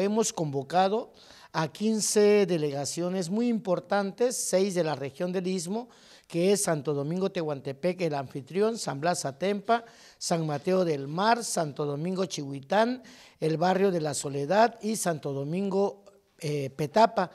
hemos convocado a 15 delegaciones muy importantes, seis de la región del Istmo, que es Santo Domingo Tehuantepec, el anfitrión, San Blas Atempa, San Mateo del Mar, Santo Domingo Chihuitán, el barrio de la Soledad y Santo Domingo eh, Petapa.